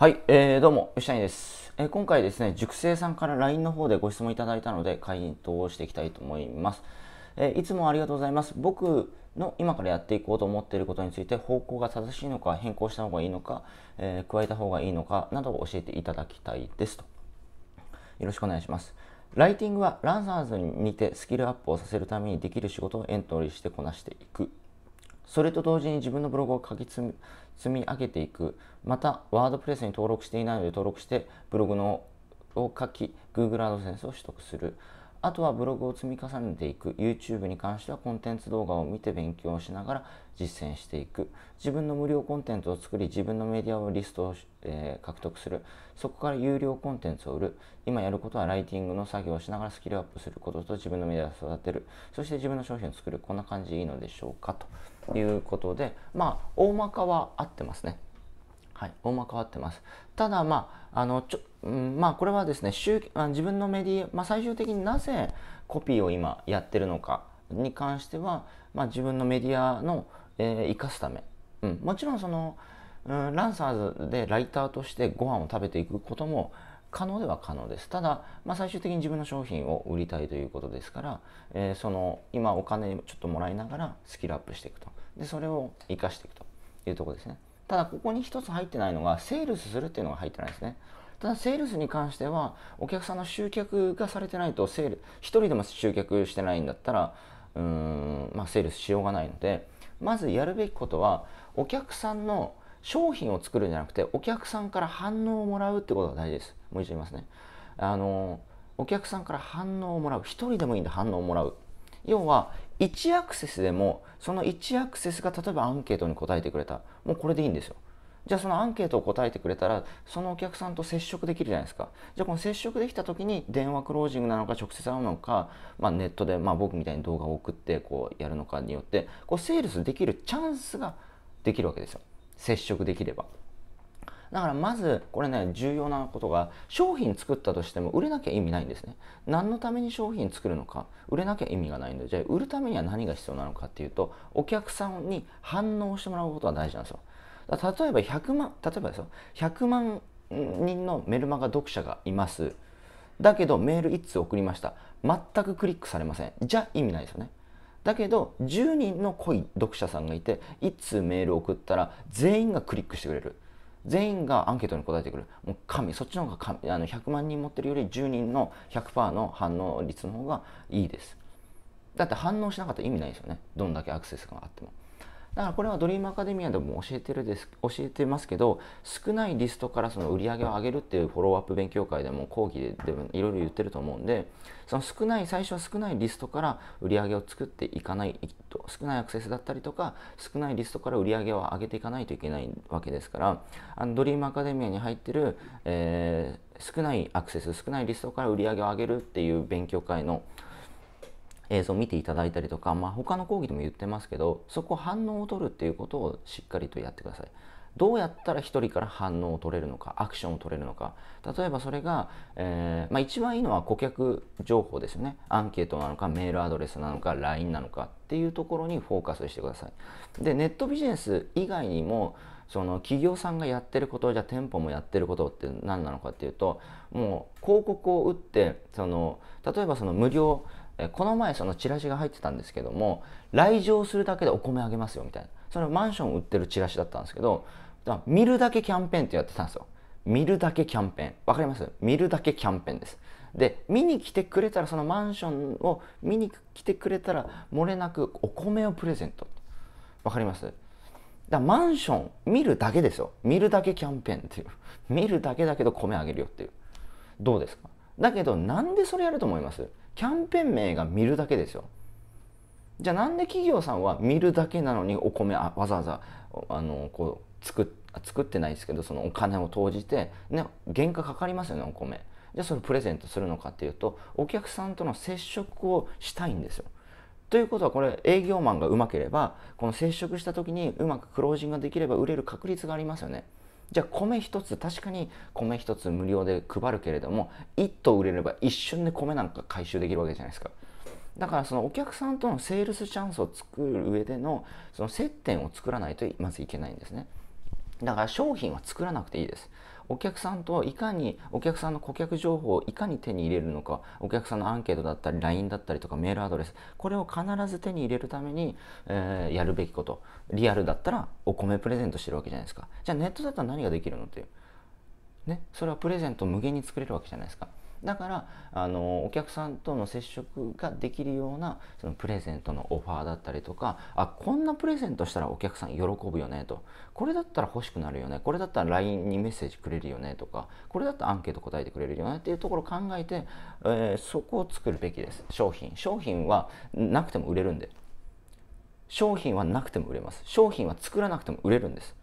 はい、えー、どうも、吉谷です、えー、今回ですね、熟成さんから LINE の方でご質問いただいたので、回答をしていきたいと思います。えー、いつもありがとうございます。僕の今からやっていこうと思っていることについて、方向が正しいのか、変更した方がいいのか、え加えた方がいいのかなどを教えていただきたいですと。よろしくお願いします。ライティングはランサーズにてスキルアップをさせるためにできる仕事をエントリーしてこなしていくそれと同時に自分のブログを書き積み積み上げていく。また、ワードプレスに登録していないので登録して、ブログのを書き、Google アドセンスを取得する。あとはブログを積み重ねていく。YouTube に関してはコンテンツ動画を見て勉強しながら実践していく。自分の無料コンテンツを作り、自分のメディアをリストを、えー、獲得する。そこから有料コンテンツを売る。今やることはライティングの作業をしながらスキルアップすることと自分のメディアを育てる。そして自分の商品を作る。こんな感じでいいのでしょうかと。いうことで、まあ、大まかは合ってますね。はい、大まかは合ってます。ただ、まあ、あの、ちょ、うん、まあ、これはですね、自分のメディア、まあ、最終的になぜコピーを今やってるのかに関しては、まあ、自分のメディアの、えー、生かすため。うん、もちろん、その、うん、ランサーズでライターとしてご飯を食べていくことも可能では可能です。ただ、まあ、最終的に自分の商品を売りたいということですから、えー、その今お金ちょっともらいながらスキルアップしていくと。でそれを生かしていくというとこですねただここに1つ入ってないのがセールスするっていうのが入ってないですねただセールスに関してはお客さんの集客がされてないとセール1人でも集客してないんだったらうーん、まあ、セールスしようがないのでまずやるべきことはお客さんの商品を作るんじゃなくてお客さんから反応をもらうってことが大事ですもう一度言いますねあのお客さんから反応をもらう1人でもいいんで反応をもらう要は1アクセスでもその1アクセスが例えばアンケートに答えてくれたもうこれでいいんですよじゃあそのアンケートを答えてくれたらそのお客さんと接触できるじゃないですかじゃあこの接触できた時に電話クロージングなのか直接会うのか、まあ、ネットで、まあ、僕みたいに動画を送ってこうやるのかによってこうセールスできるチャンスができるわけですよ接触できれば。だからまずこれね重要なことが商品作ったとしても売れなきゃ意味ないんですね何のために商品作るのか売れなきゃ意味がないんでじゃあ売るためには何が必要なのかっていうとお客さんに反応してもらうことが大事なんですよ例えば100万例えばですよ100万人のメルマガ読者がいますだけどメール1通送りました全くクリックされませんじゃ意味ないですよねだけど10人の濃い読者さんがいて1通メール送ったら全員がクリックしてくれる全員がアンケートに答えてくるもう神そっちの方が神あの100万人持ってるより10人の100%の反応率の方がいいですだって反応しなかったら意味ないですよねどんだけアクセスがあっても。だからこれはドリームアカデミアでも教えてるです教えてますけど少ないリストからその売り上げを上げるっていうフォローアップ勉強会でも講義でいろいろ言ってると思うんでその少ない最初は少ないリストから売り上げを作っていかない少ないアクセスだったりとか少ないリストから売り上げを上げていかないといけないわけですからあのドリームアカデミアに入ってる、えー、少ないアクセス少ないリストから売り上げを上げるっていう勉強会の映像を見ていただいたりとか、まあ、他の講義でも言ってますけどそこ反応を取るっていうことをしっかりとやってください。どうやったら1人から反応を取れるのかアクションを取れるのか例えばそれが、えー、まあ、一番いいのは顧客情報ですよねアンケートなのかメールアドレスなのか LINE なのかっていうところにフォーカスしてくださいでネットビジネス以外にもその企業さんがやってることじゃ店舗もやってることって何なのかっていうともう広告を打ってその例えばその無料この前そのチラシが入ってたんですけども来場するだけでお米あげますよみたいなそれマンション売ってるチラシだったんですけど見るだけキャンペーンってやってたんですよ見るだけキャンペーンわかります見るだけキャンペーンですで見に来てくれたらそのマンションを見に来てくれたら漏れなくお米をプレゼントわかりますだマンション見るだけですよ見るだけキャンペーンっていう見るだけだけど米あげるよっていうどうですかだけどなんでそれやると思いますキャンペーン名が見るだけですよじゃあなんで企業さんは見るだけなのにお米あわざわざあのこう作っ作ってないですけどそのお金を投じて、ね、原価かかりますよねお米じゃあそれプレゼントするのかっていうとお客さんとの接触をしたいんですよということはこれ営業マンがうまければこの接触した時にうまくクロージングができれば売れる確率がありますよね。じゃあ米一つ確かに米一つ無料で配るけれども1頭売れれば一瞬で米なんか回収できるわけじゃないですかだからそのお客さんとのセールスチャンスを作る上でのその接点を作らないとまずいけないんですねだから商品は作らなくていいですお客さんといかにお客さんの顧客情報をいかに手に入れるのかお客さんのアンケートだったり LINE だったりとかメールアドレスこれを必ず手に入れるために、えー、やるべきことリアルだったらお米プレゼントしてるわけじゃないですかじゃあネットだったら何ができるのっていうねそれはプレゼント無限に作れるわけじゃないですかだからあのお客さんとの接触ができるようなそのプレゼントのオファーだったりとかあこんなプレゼントしたらお客さん喜ぶよねとこれだったら欲しくなるよねこれだったら LINE にメッセージくれるよねとかこれだったらアンケート答えてくれるよねっていうところを考えて、えー、そこを作るべきです商品商品はなくても売れるんで商品はなくても売れます商品は作らなくても売れるんです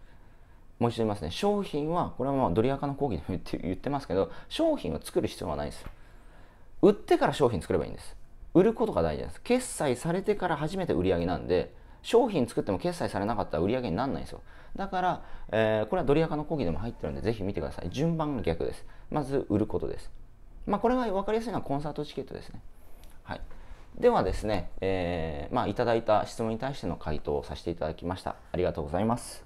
もう一度言いますね商品はこれはまあドリアカの講義でも言ってますけど商品を作る必要はないですよ売ってから商品作ればいいんです売ることが大事です決済されてから初めて売り上げなんで商品作っても決済されなかったら売り上げにならないんですよだから、えー、これはドリアカの講義でも入ってるんでぜひ見てください順番が逆ですまず売ることですまあこれが分かりやすいのはコンサートチケットですねはいではですね、えー、まあ、いただいた質問に対しての回答をさせていただきました。ありがとうございます。